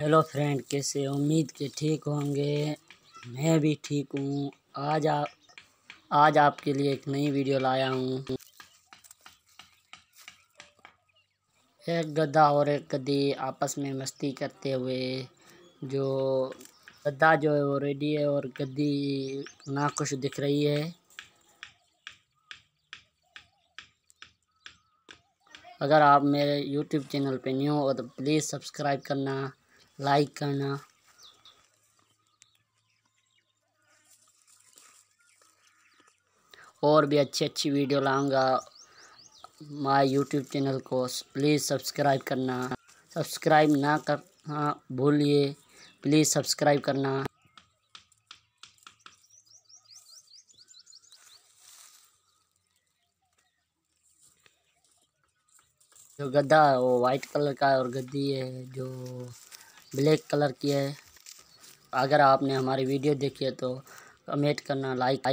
hello friend कैसे उम्मीद के ठीक होंगे मैं भी ठीक हूँ आज आप आज आपके लिए एक नई वीडियो लाया हूँ एक गद्दा और एक गद्दी आपस में मस्ती करते हुए जो गद्दा जो है वो रेडी है और गद्दी नाखुश दिख रही है अगर आप मेरे यूट्यूब चैनल पे न्यू हो तो प्लीज़ सब्सक्राइब करना लाइक करना और भी अच्छी अच्छी वीडियो लाऊंगा माय यूट्यूब चैनल को प्लीज़ सब्सक्राइब करना सब्सक्राइब ना हाँ भूलिए प्लीज़ सब्सक्राइब करना जो गद्दा है वो वाइट कलर का है और गद्दी है जो ब्लैक कलर की है अगर आपने हमारी वीडियो देखी है तो कमेंट करना लाइक